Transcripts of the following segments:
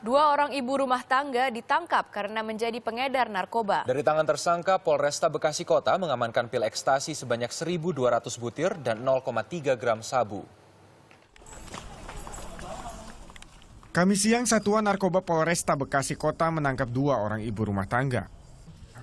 Dua orang ibu rumah tangga ditangkap karena menjadi pengedar narkoba. Dari tangan tersangka, Polresta Bekasi Kota mengamankan pil ekstasi sebanyak 1.200 butir dan 0,3 gram sabu. Kami siang Satuan Narkoba Polresta Bekasi Kota menangkap dua orang ibu rumah tangga.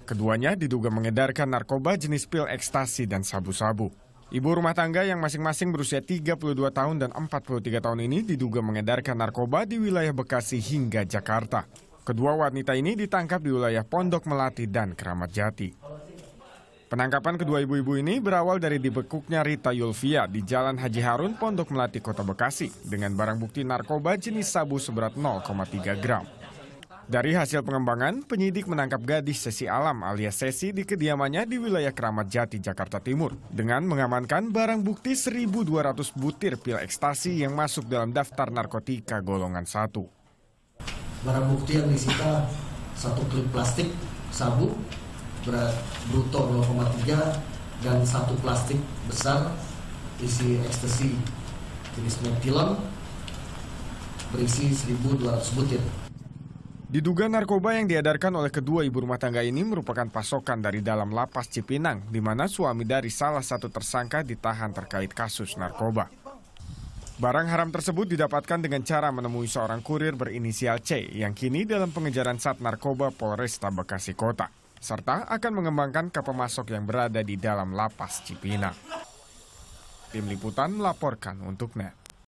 Keduanya diduga mengedarkan narkoba jenis pil ekstasi dan sabu-sabu. Ibu rumah tangga yang masing-masing berusia 32 tahun dan 43 tahun ini diduga mengedarkan narkoba di wilayah Bekasi hingga Jakarta. Kedua wanita ini ditangkap di wilayah Pondok Melati dan Keramat Jati. Penangkapan kedua ibu-ibu ini berawal dari dibekuknya Rita Yulvia di Jalan Haji Harun, Pondok Melati, Kota Bekasi dengan barang bukti narkoba jenis sabu seberat 0,3 gram. Dari hasil pengembangan, penyidik menangkap gadis Sesi Alam alias Sesi di kediamannya di wilayah Keramat Jati, Jakarta Timur dengan mengamankan barang bukti 1.200 butir pil ekstasi yang masuk dalam daftar narkotika golongan 1. Barang bukti yang disita satu klip plastik sabu berat bruto 0,3 dan satu plastik besar isi ekstasi jenis metilam berisi 1.200 butir. Diduga narkoba yang diadarkan oleh kedua ibu rumah tangga ini merupakan pasokan dari dalam lapas Cipinang, di mana suami dari salah satu tersangka ditahan terkait kasus narkoba. Barang haram tersebut didapatkan dengan cara menemui seorang kurir berinisial C yang kini dalam pengejaran Sat Narkoba Polresta Bekasi Kota, serta akan mengembangkan ke pemasok yang berada di dalam lapas Cipinang. Tim Liputan melaporkan untuk NET.